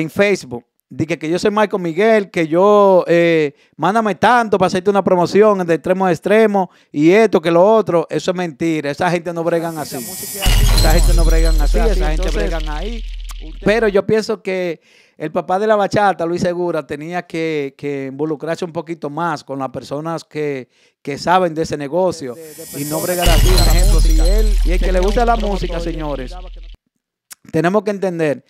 en Facebook. Dije que yo soy Michael Miguel, que yo, eh, mándame tanto para hacerte una promoción de extremo a extremo y esto, que lo otro. Eso es mentira. Esa gente no bregan así. Esa gente no bregan así, esa gente bregan ahí. Pero yo pienso que el papá de la bachata, Luis Segura, tenía que, involucrarse un poquito más con las personas que, que saben de ese negocio y no bregar así. y el que le gusta la música, señores, tenemos que entender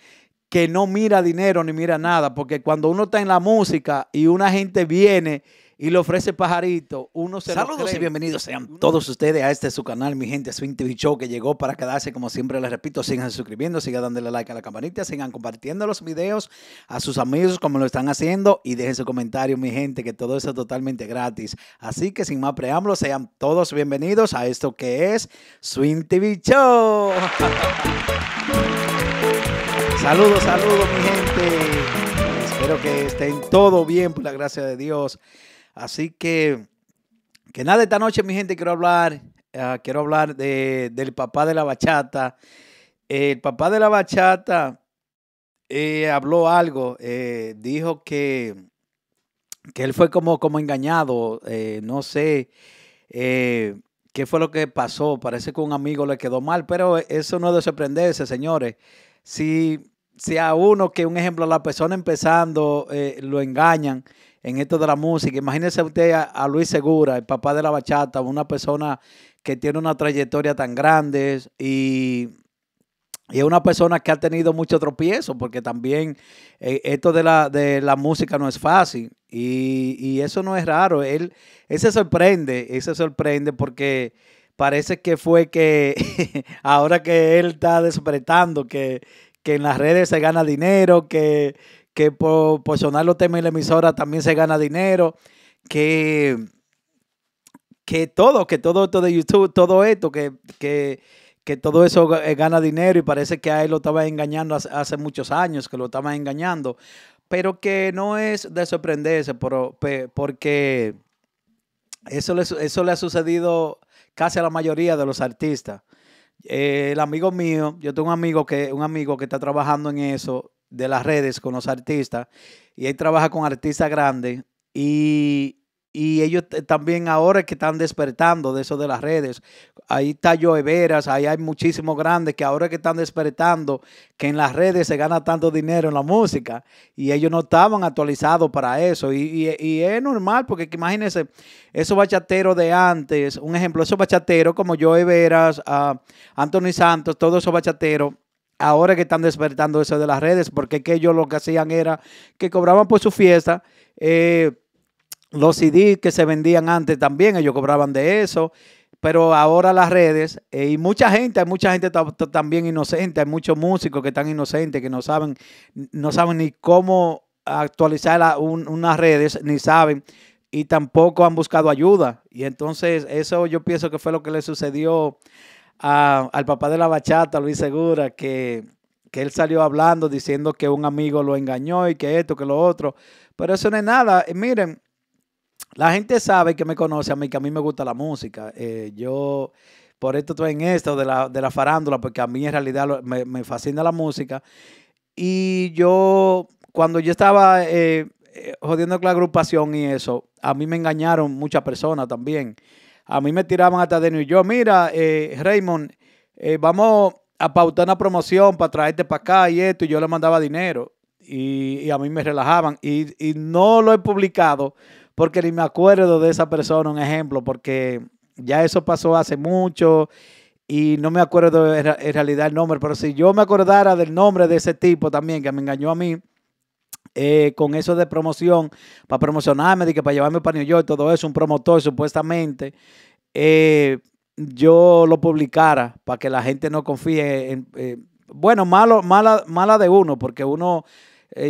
que no mira dinero ni mira nada, porque cuando uno está en la música y una gente viene y le ofrece pajarito, uno se Saludos y bienvenidos sean todos ustedes a este su canal, mi gente, Swing TV Show, que llegó para quedarse, como siempre les repito, sigan suscribiendo, sigan dándole like a la campanita, sigan compartiendo los videos a sus amigos como lo están haciendo y dejen su comentario, mi gente, que todo eso es totalmente gratis. Así que sin más preámbulos, sean todos bienvenidos a esto que es Swing TV Show. Saludos, saludos mi gente. Espero que estén todo bien por la gracia de Dios. Así que, que nada, esta noche mi gente quiero hablar, ah, quiero hablar de, del papá de la bachata. El papá de la bachata eh, habló algo, eh, dijo que, que él fue como, como engañado, eh, no sé qué fue lo que pasó. Parece que un amigo le quedó mal, pero eso no es de sorprenderse, señores si a uno que, un ejemplo, a la persona empezando eh, lo engañan en esto de la música. Imagínese usted a, Luis Segura, el papá de la bachata, una persona que tiene una trayectoria tan grande y, y es una persona que ha tenido mucho tropiezo, porque también eh, esto de la, de la música no es fácil y, eso no es raro. Él, se sorprende, él se sorprende porque parece que fue que ahora que él está despretando que, que en las redes se gana dinero, que, que por, sonar los temas en la emisora también se gana dinero, que, que todo, que todo esto de YouTube, todo esto, que, que, que todo eso eh, gana dinero y parece que a él lo estaba engañando hace, muchos años, que lo estaba engañando, pero que no es de sorprenderse porque eso eso le ha sucedido casi a la mayoría de los artistas el amigo mío, yo tengo un amigo que, un amigo que está trabajando en eso de las redes con los artistas y él trabaja con artistas grandes y y ellos también ahora que están despertando de eso de las redes. Ahí está Joe Veras, ahí hay muchísimos grandes que ahora que están despertando, que en las redes se gana tanto dinero en la música y ellos no estaban actualizados para eso. Y, y, es normal porque imagínense, esos bachateros de antes, un ejemplo, esos bachateros como Joe Veras, uh, Anthony Santos, todos esos bachateros ahora que están despertando eso de las redes, porque ellos lo que hacían era que cobraban por su fiesta, eh, los CDs que se vendían antes también, ellos cobraban de eso, pero ahora las redes eh, y mucha gente, hay mucha gente también inocente, hay muchos músicos que están inocentes, que no saben, no saben ni cómo actualizar unas redes, ni saben, y tampoco han buscado ayuda. Y entonces eso yo pienso que fue lo que le sucedió al papá de la bachata, Luis Segura, que que él salió hablando diciendo que un amigo lo engañó y que esto, que lo otro. Pero eso no es nada. Miren, la gente sabe que me conoce a mí, que a mí me gusta la música. Eh, yo, por esto estoy en esto de la, farándula, porque a mí en realidad me, fascina la música. Y yo, cuando yo estaba eh, eh, jodiendo con la agrupación y eso, a mí me engañaron muchas personas también. A mí me tiraban hasta de New yo, Mira, Raymond, vamos a pautar una promoción para traerte para acá y esto. Y yo le mandaba dinero. Y, a mí me relajaban. Y, y no lo he publicado porque ni me acuerdo de esa persona, un ejemplo, porque ya eso pasó hace mucho y no me acuerdo en realidad el nombre, pero si yo me acordara del nombre de ese tipo también que me engañó a mí, eh, con eso de promoción, para promocionarme, para llevarme para New York, todo eso, un promotor supuestamente, eh, yo lo publicara para que la gente no confíe en... Eh, bueno, malo, mala, mala de uno, porque uno,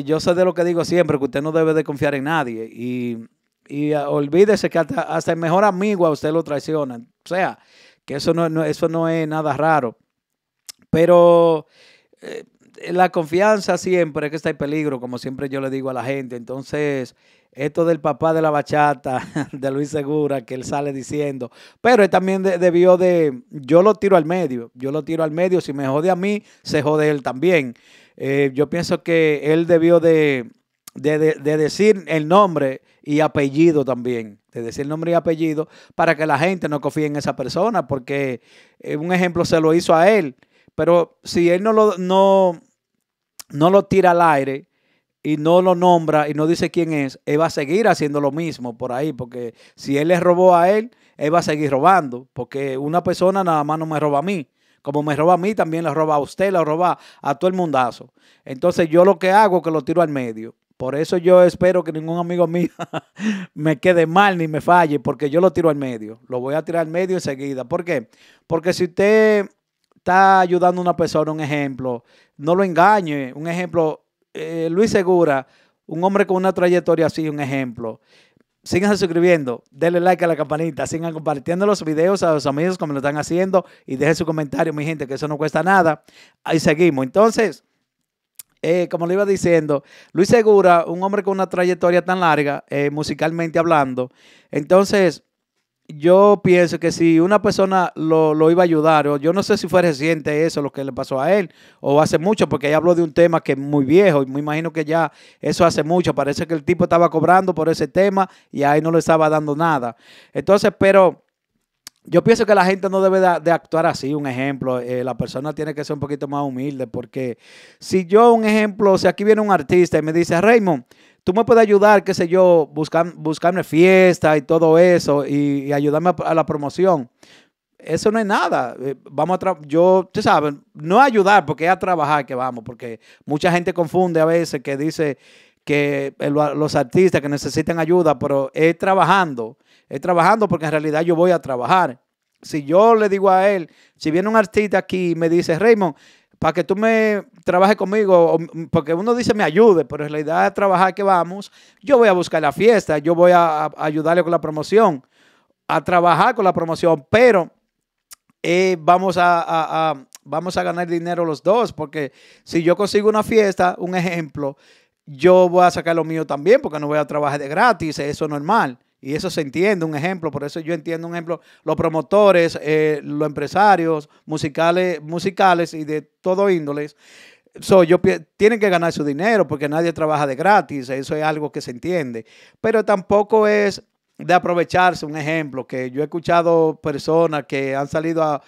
yo sé de lo que digo siempre, que usted no debe de confiar en nadie y y ah, olvídese que hasta, el mejor amigo a usted lo traiciona. O sea, que eso no, eso no es nada raro. Pero eh, la confianza siempre es que está en peligro, como siempre yo le digo a la gente. Entonces, esto del papá de la bachata, de Luis Segura, que él sale diciendo, pero él también debió de, yo lo tiro al medio, yo lo tiro al medio, si me jode a mí, se jode él también. Eh, yo pienso que él debió de, de, decir el nombre y apellido también, de decir nombre y apellido, para que la gente no confíe en esa persona, porque eh, un ejemplo se lo hizo a él, pero si él no lo, no, no lo tira al aire y no lo nombra y no dice quién es, él va a seguir haciendo lo mismo por ahí, porque si él le robó a él, él va a seguir robando, porque una persona nada más no me roba a mí. Como me roba a mí, también la roba a usted, la roba a todo el mundazo. Entonces yo lo que hago es que lo tiro al medio. Por eso yo espero que ningún amigo mío me quede mal ni me falle, porque yo lo tiro al medio. Lo voy a tirar al medio enseguida. ¿Por qué? Porque si usted está ayudando a una persona, un ejemplo, no lo engañe. Un ejemplo, eh, Luis Segura, un hombre con una trayectoria así, un ejemplo. Síganse suscribiendo, denle like a la campanita, sigan compartiendo los videos a los amigos como lo están haciendo y dejen su comentario, mi gente, que eso no cuesta nada. Ahí seguimos. Entonces, eh, como le iba diciendo, Luis Segura, un hombre con una trayectoria tan larga, eh, musicalmente hablando. Entonces, yo pienso que si una persona lo, lo, iba a ayudar, o yo no sé si fue reciente eso lo que le pasó a él, o hace mucho, porque ahí habló de un tema que es muy viejo, y me imagino que ya eso hace mucho. Parece que el tipo estaba cobrando por ese tema y ahí no le estaba dando nada. Entonces, pero yo pienso que la gente no debe de, actuar así. Un ejemplo, eh, la persona tiene que ser un poquito más humilde porque si yo, un ejemplo, si aquí viene un artista y me dice, Raymond, tú me puedes ayudar, qué sé yo, buscar, buscarme fiesta y todo eso y, ayudarme a, la promoción. Eso no es nada. Eh, vamos a yo, tú sabes, no ayudar porque es a trabajar que vamos, porque mucha gente confunde a veces que dice, que los artistas que necesitan ayuda, pero es trabajando, es trabajando porque en realidad yo voy a trabajar. Si yo le digo a él, si viene un artista aquí y me dice, Raymond, para que tú me trabajes conmigo, porque uno dice me ayude, pero en realidad es trabajar que vamos, yo voy a buscar la fiesta, yo voy a, ayudarle con la promoción, a trabajar con la promoción, pero eh, vamos vamos a ganar dinero los dos, porque si yo consigo una fiesta, un ejemplo, yo voy a sacar lo mío también porque no voy a trabajar de gratis, eso es normal. Y eso se entiende, un ejemplo, por eso yo entiendo un ejemplo, los promotores, eh, los empresarios musicales, musicales y de todo índole, so, yo, tienen que ganar su dinero porque nadie trabaja de gratis, eso es algo que se entiende. Pero tampoco es de aprovecharse, un ejemplo, que yo he escuchado personas que han salido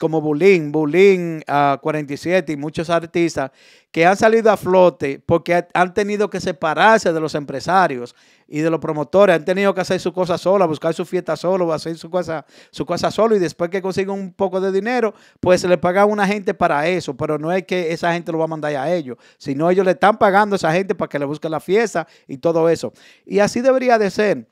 como Bulín, Bulín a 47 y muchos artistas que han salido a flote porque han tenido que separarse de los empresarios y de los promotores, han tenido que hacer su cosa sola, buscar su fiesta solo, hacer su cosa, su cosa solo y después que consiguen un poco de dinero, pues se le paga a una gente para eso, pero no es que esa gente lo va a mandar a ellos, sino ellos le están pagando a esa gente para que le busque la fiesta y todo eso. Y así debería de ser,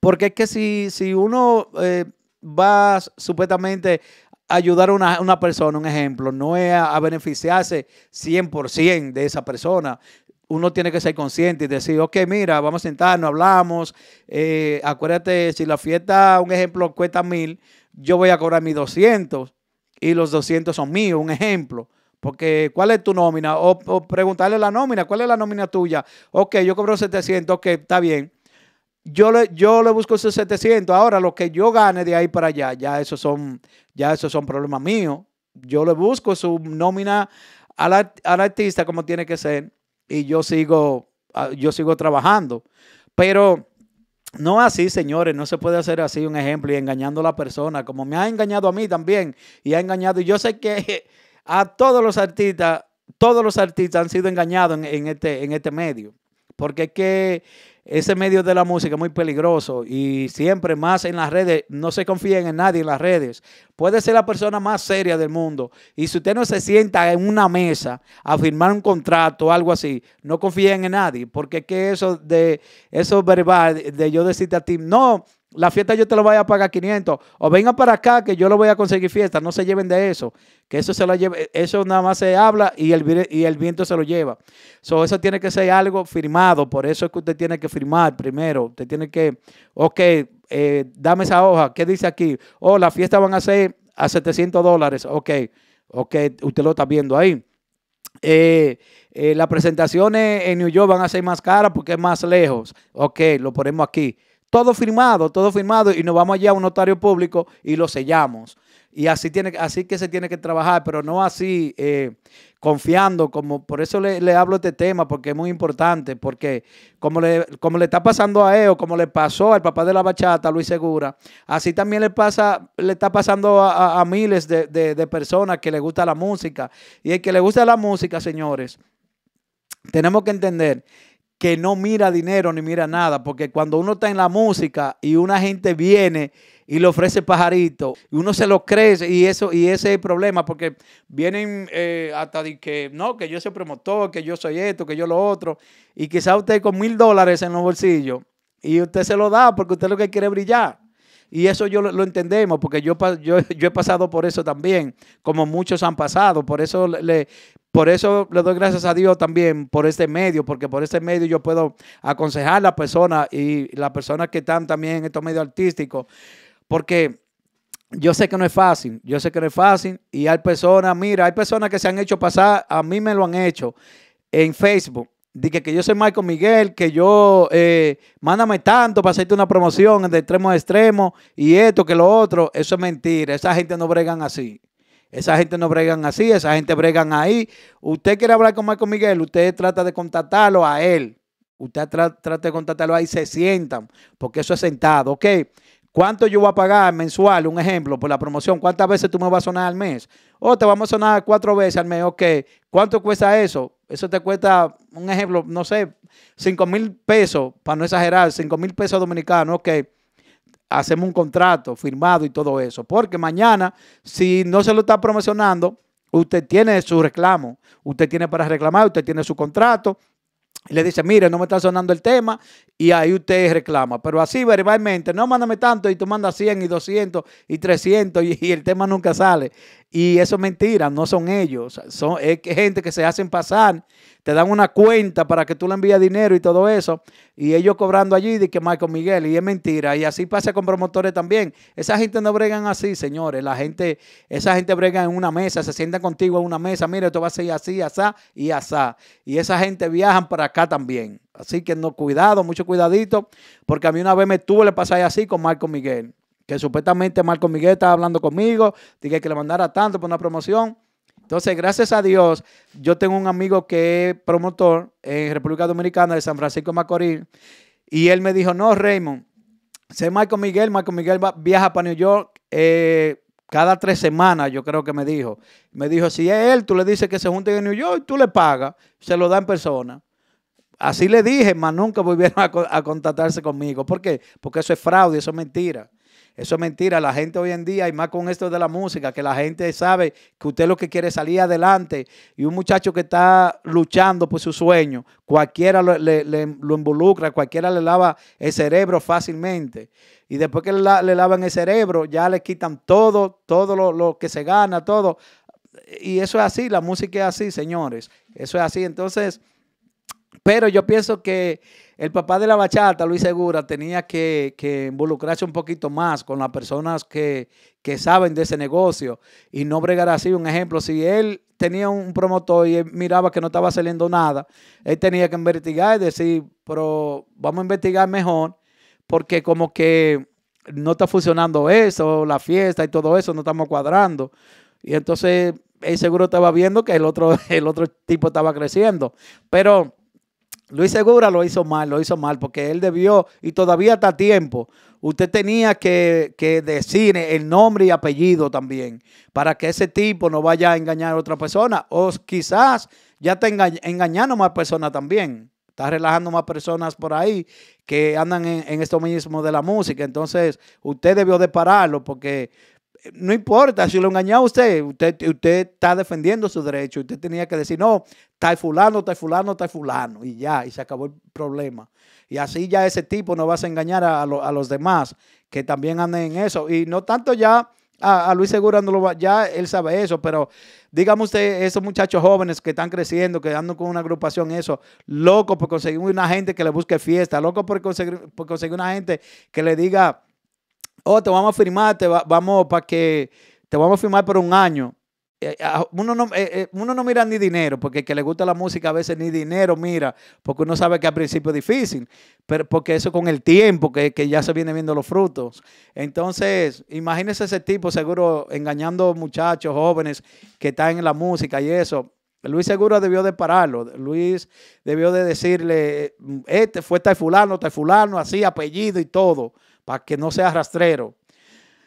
porque es que si, si uno... Eh, va supuestamente ayudar a una, persona, un ejemplo, no es a, beneficiarse 100% de esa persona, uno tiene que ser consciente y decir, ok, mira, vamos a sentarnos, hablamos. Eh, acuérdate, si la fiesta, un ejemplo, cuesta mil, yo voy a cobrar mis 200 y los 200 son míos, un ejemplo. Porque, ¿cuál es tu nómina? O, o preguntarle la nómina, ¿cuál es la nómina tuya? Ok, yo cobro 700, ok, está bien yo le, yo busco esos 700. Ahora, lo que yo gane de ahí para allá, ya esos son, ya esos son problemas míos. Yo le busco su nómina al, artista como tiene que ser y yo sigo, ah, yo sigo trabajando. Pero no así, señores, no se puede hacer así un ejemplo y engañando a la persona, como me ha engañado a mí también y ha engañado. Y yo sé que a todos los artistas, todos los artistas han sido engañados en, este, en este medio, porque es que ese medio de la música es muy peligroso y siempre más en las redes, no se confíen en nadie en las redes. Puede ser la persona más seria del mundo y si usted no se sienta en una mesa a firmar un contrato o algo así, no confíen en nadie, porque que eso de eso verbal de yo decirte a ti, no, la fiesta yo te lo voy a pagar 500. O vengan para acá que yo lo voy a conseguir fiesta. No se lleven de eso. Que eso se lo lleve. Eso nada más se habla y el, viento se lo lleva. So, eso tiene que ser algo firmado. Por eso es que usted tiene que firmar primero. Usted tiene que, ok, eh, dame esa hoja. ¿Qué dice aquí? Oh, la fiesta van a ser a 700 dólares. Ok, ok, usted lo está viendo ahí. Eh, eh, las presentaciones en New York van a ser más caras porque es más lejos. Ok, lo ponemos aquí. Todo firmado, todo firmado y nos vamos allá a un notario público y lo sellamos. Y así, tiene, así que se tiene que trabajar, pero no así eh, confiando, como por eso le, hablo este tema, porque es muy importante, porque como le, le está pasando a EO, como le pasó al papá de la bachata, Luis Segura, así también le, pasa, le está pasando a, miles de, personas que le gusta la música. Y el que le gusta la música, señores, tenemos que entender que no mira dinero ni mira nada, porque cuando uno está en la música y una gente viene y le ofrece pajarito, uno se lo cree y eso y ese es el problema, porque vienen eh, hasta de que no, que yo soy promotor, que yo soy esto, que yo lo otro, y quizás usted con mil dólares en los bolsillos y usted se lo da porque usted lo que quiere brillar. Y eso yo lo, entendemos, porque yo, yo, he pasado por eso también, como muchos han pasado. Por eso le, por eso le doy gracias a Dios también por este medio, porque por este medio yo puedo aconsejar a la persona y las personas que están también en estos medios artísticos, porque yo sé que no es fácil, yo sé que no es fácil y hay personas, mira, hay personas que se han hecho pasar, a mí me lo han hecho en Facebook. Dije que yo soy Michael Miguel, que yo, eh, mándame tanto para hacerte una promoción de extremo a extremo y esto que lo otro. Eso es mentira. Esa gente no bregan así. Esa gente no bregan así, esa gente bregan ahí. Usted quiere hablar con Marco Miguel, usted trata de contactarlo a él. Usted trata de contactarlo ahí, se sientan, porque eso es sentado. Ok, ¿cuánto yo voy a pagar mensual? Un ejemplo, por la promoción. ¿Cuántas veces tú me vas a sonar al mes? O oh, te vamos a sonar cuatro veces al mes. Ok, ¿cuánto cuesta eso? Eso te cuesta, un ejemplo, no sé, cinco mil pesos, para no exagerar, cinco mil pesos dominicanos. Ok hacemos un contrato firmado y todo eso. Porque mañana, si no se lo está promocionando, usted tiene su reclamo, usted tiene para reclamar, usted tiene su contrato, le dice, mire, no me está sonando el tema y ahí usted reclama. Pero así verbalmente, no mándame tanto y tú mandas 100 y 200 y 300 y, el tema nunca sale. Y eso es mentira, no son ellos. Son, es gente que se hacen pasar, te dan una cuenta para que tú le envíes dinero y todo eso. Y ellos cobrando allí de que Michael Miguel, y es mentira. Y así pasa con promotores también. Esa gente no bregan así, señores. La gente, esa gente brega en una mesa, se sientan contigo en una mesa. Mire, tú vas a ser así, y así, Y esa gente viajan para acá también. Así que no, cuidado, mucho cuidadito, porque a mí una vez me tuvo le pasé así con Marco Miguel, que supuestamente Marco Miguel estaba hablando conmigo, dije que le mandara tanto por una promoción. Entonces, gracias a Dios, yo tengo un amigo que es promotor en República Dominicana de San Francisco Macorís, y él me dijo, no, Raymond, sé Marco Miguel, Marco Miguel va, viaja para New York. Eh, cada tres semanas, yo creo que me dijo. Me dijo, si es él, tú le dices que se junte en New York, tú le pagas, se lo da en persona. Así le dije, mas nunca volvieron a, contactarse conmigo. ¿Por qué? Porque eso es fraude, eso es mentira. Eso es mentira. La gente hoy en día, y más con esto de la música, que la gente sabe que usted lo que quiere es salir adelante. Y un muchacho que está luchando por su sueño, cualquiera lo, le, lo involucra, cualquiera le lava el cerebro fácilmente. Y después que le, lavan el cerebro, ya le quitan todo, todo lo que se gana, todo. Y eso es así, la música es así, señores. Eso es así. Entonces, pero yo pienso que el papá de la bachata, Luis Segura, tenía que, involucrarse un poquito más con las personas que, saben de ese negocio y no bregar así. Un ejemplo, si él tenía un promotor y miraba que no estaba saliendo nada, él tenía que investigar y decir, pero vamos a investigar mejor porque como que no está funcionando eso, la fiesta y todo eso, no estamos cuadrando. Y entonces él seguro estaba viendo que el otro, el otro tipo estaba creciendo. Pero Luis Segura lo hizo mal, lo hizo mal, porque él debió, y todavía está a tiempo, usted tenía que, decir el nombre y apellido también, para que ese tipo no vaya a engañar a otra persona, o quizás ya está engañando más personas también, está relajando más personas por ahí que andan en, en esto mismo de la música, entonces usted debió de pararlo, porque no importa si lo engañó usted, usted, usted está defendiendo su derecho, usted tenía que decir, no, tal fulano, tal fulano, está fulano, y ya, y se acabó el problema. Y así ya ese tipo no vas a engañar a, los demás que también anden en eso. Y no tanto ya a, Luis Segura lo ya él sabe eso, pero dígame usted, esos muchachos jóvenes que están creciendo, que andan con una agrupación, eso, loco por conseguir una gente que le busque fiesta, loco por conseguir, por conseguir una gente que le diga oh, te vamos a firmar, te vamos para que, te vamos a firmar por un año. Eh, uno no, eh, eh, uno no mira ni dinero, porque que le gusta la música a veces ni dinero mira, porque uno sabe que al principio es difícil, pero porque eso con el tiempo, que, ya se viene viendo los frutos. Entonces, imagínese ese tipo seguro engañando muchachos jóvenes que están en la música y eso. Luis seguro debió de pararlo. Luis debió de decirle, este fue tal fulano, tal fulano, así, apellido y todo para que no sea rastrero.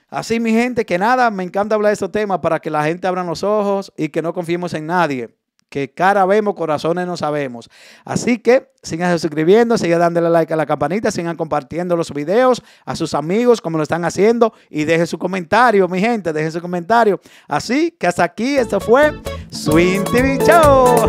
Así, mi gente, que nada, me encanta hablar de estos temas para que la gente abra los ojos y que no confiemos en nadie. Que cara vemos, corazones no sabemos. Así que sigan suscribiendo, sigan dándole like a la campanita, sigan compartiendo los videos a sus amigos como lo están haciendo y dejen su comentario, mi gente, dejen su comentario. Así que hasta aquí, esto fue Swing TV Show.